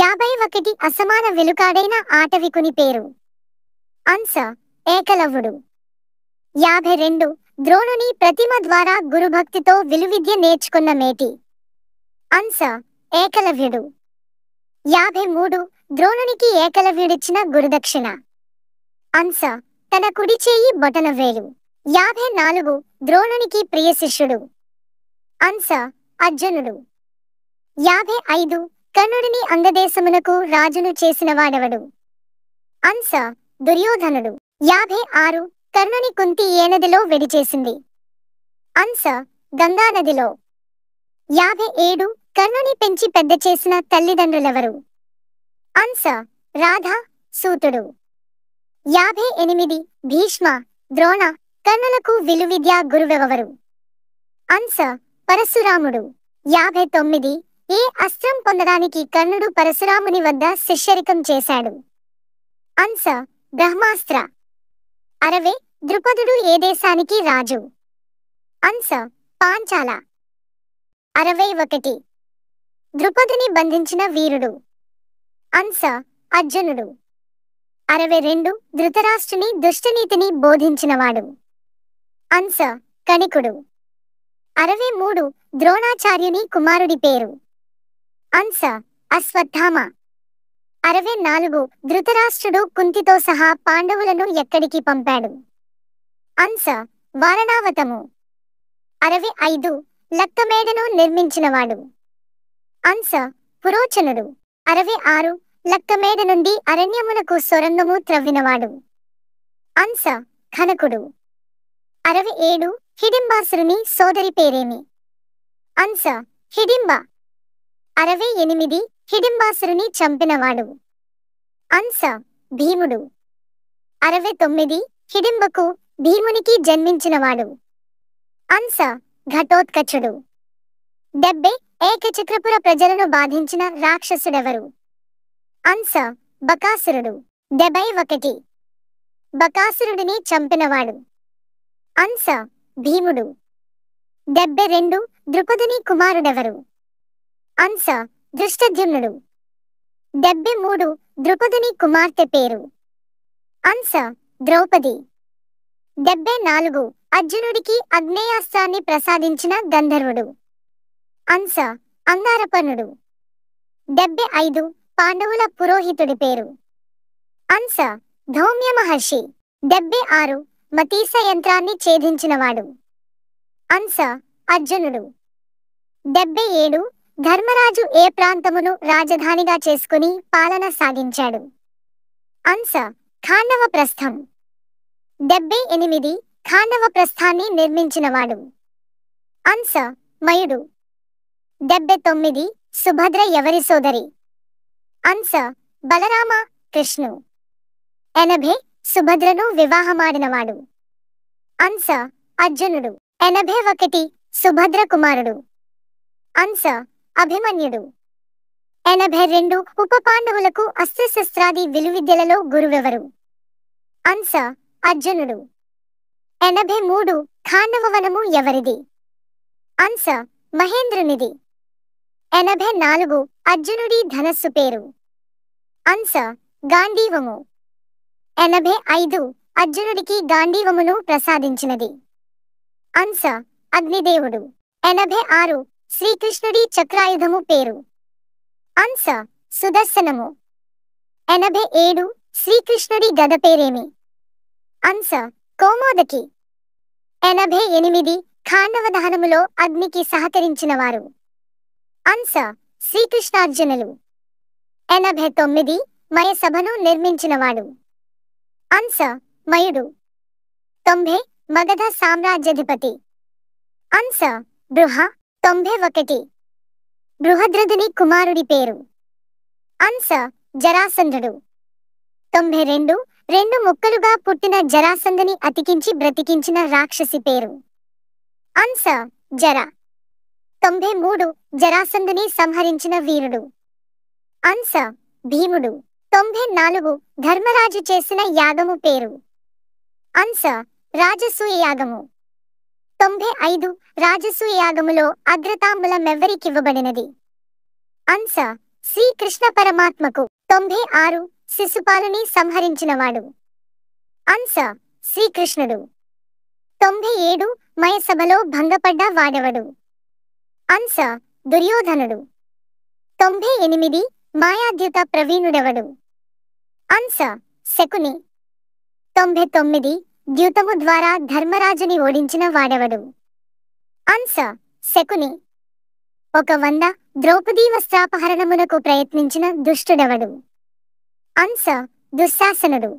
యాభై ఒకటి అసమాన వెలుకాడైన ఆటవికుని పేరు అన్స ఏకలవుడు యాభై రెండు ద్రోణుని ప్రతిమ ద్వారా గురుభక్తితో విలువిద్య నేర్చుకున్న మేటి అన్స ఏకలవ్యుడు యాభై మూడు ద్రోణునికి ఏకలవ్యుడిచ్చిన గురుదక్షిణ అంశ తన కుడి చేయి బొటనవేలు యాభై నాలుగు ద్రోణునికి ప్రియ శిష్యుడు అంశ అర్జునుడు యాభై ఐదు కర్ణుడిని అంగదేశమునకు రాజును చేసినవాడెవడు అంశ దుర్యోధనుడు యాభై ఆరు కర్ణుని కుంతి ఏనదిలో వెడిచేసింది అంశ గంగానదిలో యాభై ఏడు కర్ణుని పెంచి పెద్ద చేసిన తల్లిదండ్రులెవరు అంశ రాధ సూతుడు యాభై ఎనిమిది భీష్మ ద్రోణ కర్ణులకు విలువిద్యా గురువెవరు అంశ పరశురాముడు యాభై తొమ్మిది ఈ అస్త్రం పొందడానికి కర్ణుడు పరశురాముని వద్ద శిష్యరికం చేశాడు అంశ బ్రహ్మాస్త్ర అరవై ద్రుపదుడు ఏ దేశానికి రాజు అంశ పాంచాల అరవై ఒకటి ద్రుపదుని బంధించిన వీరుడు అంశ అర్జునుడు అరవై రెండు ధృతరాష్ట్రుని దుష్టనీతిని బోధించినవాడు అంశ కణికుడు అరవై మూడు ద్రోణాచార్యుని కుమారుడి పేరు అంశ అశ్వత్థామ అరవై నాలుగు ధృతరాష్ట్రుడు కుంతితో సహా పాండవులను ఎక్కడికి పంపాడు అంశ వారణావతము అరవై ఐదు లక్కమేడను నిర్మించినవాడు అంశ పురోచనుడు అరవై ఆరు లక్కమేడ నుండి అరణ్యమునకు సొరంగము త్రవ్వినవాడు అంశ ఘనకుడు అరవై ఏడు హిడింబాసురుని సోదరి పేరేమి అంశ హిడింబ అరవై ఎనిమిది హిడింబాసురుని చంపినవాడు అంశ భీముడు అరవై తొమ్మిది హిడింబకు భీమునికి జన్మించినవాడు అంశ ఘటోత్కచుడు డెబ్బై ఏకచక్రపుర ప్రజలను బాధించిన రాక్షసుడెవరు అంశ బకాసురుడు డెబై ఒకటి బకాసురుడిని చంపినవాడు అంశ భీముడు డెబ్బె రెండు ద్రుపదుని కుమారుడెవరు అంశ దృష్టజుమ్నుడు డెబ్బై మూడు ద్రుపదుని కుమార్తె పేరు అంశ ద్రౌపది డెబ్బై నాలుగు అర్జునుడికి అగ్నేయాస్త్రాన్ని ప్రసాదించిన గంధర్వుడు అంశ అంగారపణుడు డెబ్బై ఐదు పాండవుల పురోహితుడి పేరు అంశ ధౌమ్య మహర్షి డెబ్బై ఆరు మతీస యంత్రాన్ని ఛేదించినవాడు అంశ అర్జునుడు డెబ్బై ఏడు ధర్మరాజు ఏ ప్రాంతమును రాజధానిగా చేసుకుని పాలన సాగించాడు అంస ఖాండవ ప్రస్థం డెబ్బై ఎనిమిది ఖాండవ ప్రస్థాన్ని నిర్మించినవాడు అంశ మయుడు డెబ్బై తొమ్మిది సుభద్ర ఎవరి సోదరి అంస బలరామ కృష్ణు ఎనభై సుభద్రను వివాహమాడినవాడు అంస అర్జునుడు ఎనభై ఒకటి సుభద్ర కుమారుడు అంస అభిమన్యుడు ఎనభై రెండు ఉప పాండవులకు అస్త్రశస్త్రాది విలువిద్యలలో గురువెవరు అంశ అర్జునుడు ఎనభై మూడు ఖాండవవనము ఎవరిది అంశ మహేంద్రునిది ఎనభై నాలుగు అర్జునుడి ధనస్సు పేరు అంశ గాంధీవము ఎనభై ఐదు అర్జునుడికి గాంధీవమును ప్రసాదించినది అంశ అగ్నిదేవుడు ఎనభై ఆరు శ్రీకృష్ణుడి చక్రాయుధము పేరు అంశ సుదర్శనము ఎనభై ఏడు శ్రీకృష్ణుడి గద పేరేమి అంశ కోమోదకి ఎనభై ఎనిమిది ఖాండవదహనములో అగ్నికి సహకరించినవారు అంశ శ్రీకృష్ణార్జునులు ఎనభై తొమ్మిది మయ సభను నిర్మించినవాడు అంశ మయుడు తొంభై మగధ సామ్రాజ్యాధిపతి అంశ బృహ తొంభై ఒకటి బృహద్రథుని కుమారుడి పేరు అంశ జరాసంధుడు తొంభై రెండు రెండు ముక్కలుగా పుట్టిన జరాసంధుని అతికించి బ్రతికించిన రాక్షసి పేరు అంశ జర తొంభై మూడు జరాసంధుని సంహరించిన వీరుడు అంశ భీముడు తొంభై నాలుగు ధర్మరాజు చేసిన యాగము పేరు అంశ రాజసూయ యాగము తొంభై ఐదు రాజసూయాగములో అగ్రతాంబులమెవ్వరికివ్వబడినది అంశ శ్రీకృష్ణ పరమాత్మకు తొంభై ఆరు శిశుపాలుని సంహరించినవాడు అంశ శ్రీకృష్ణుడు తొంభై ఏడు మయసభలో భంగపడ్డ వాడెవడు అంశ దుర్యోధనుడు తొంభై ఎనిమిది మాయాద్యుత ప్రవీణుడెవడు అంశ శకుని తొంభై తొమ్మిది ద్యూతము ద్వారా ధర్మరాజుని ఓడించిన వాడెవడు ఆన్సర్ శకుని ఒక వంద ద్రౌపదీ వస్త్రాపహరణమునకు ప్రయత్నించిన దుష్టుడెవడు ఆన్సర్ దుశ్శాసనుడు